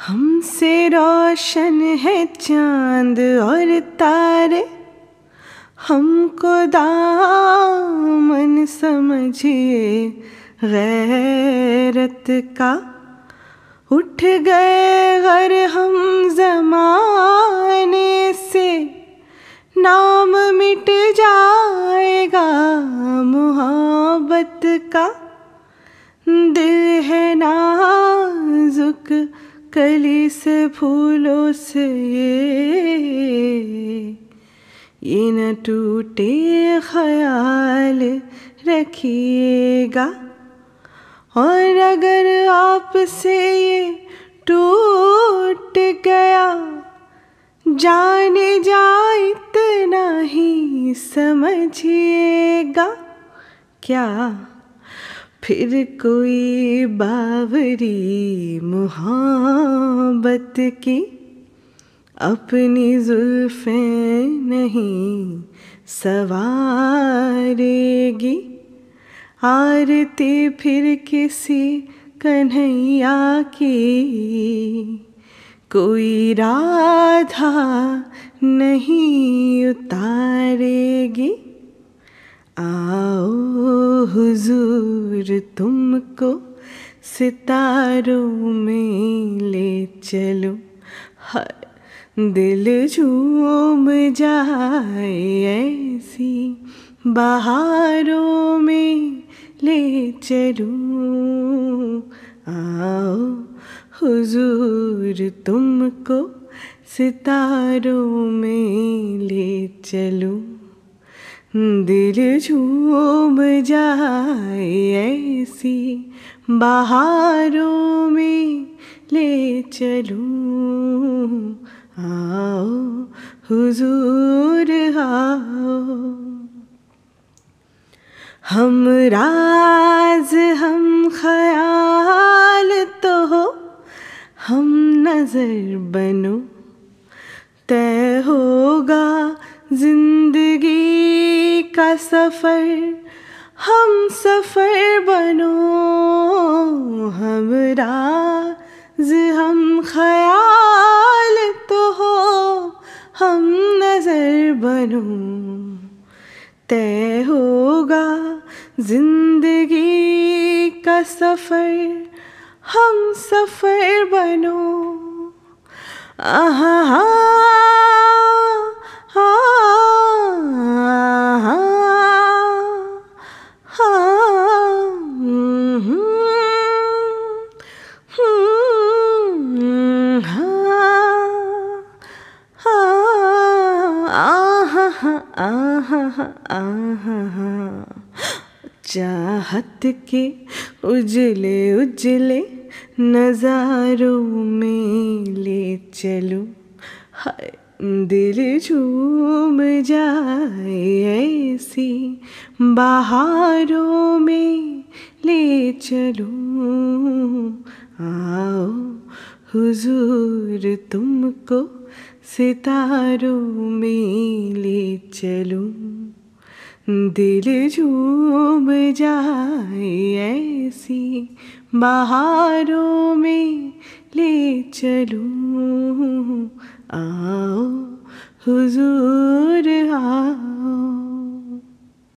हमसे रोशन है चांद और तारे हमको दामन समझिए गैरत का उठ गए गर हम जमाने से नाम मिट जाएगा मोहब्बत का दिल है ना कली से फूलों से ये ये न टूटे ख्याल रखिएगा और अगर आपसे ये टूट गया जाने जाए इतना ही समझिएगा क्या फिर कोई बावरी मोहब्बत की अपनी जुल्फ़ें नहीं सवारेगी आरती फिर किसी कन्हैया की कोई राधा नहीं उतारेगी आओ हुजूर तुमको सितारों में ले चलो हर दिल झूम जाए ऐसी बहारों में ले चलूँ आओ हुजूर तुमको सितारों में ले चलूं दिल झूम जाए ऐसी बाहरों में ले चलूं आओ हुजूर आओ हम राज हम ख्याल तो हो हम नज़र बनो तय होगा जिंदगी सफ़र हम सफ़र बनो हमरा राज हम ख्याल तो हो हम नज़र बनो तय होगा जिंदगी का सफ़र हम सफ़र बनो आहा हा आ हा चाहत के उजले उजले नज़ारों में ले चलो हाय दिल झूम जाए ऐसी बाहरों में ले चलो आओ हुजूर तुमको सितारों में ले चलूं दिल झूम जाए ऐसी बहारों में ले चलूं आओ हुजूर आओ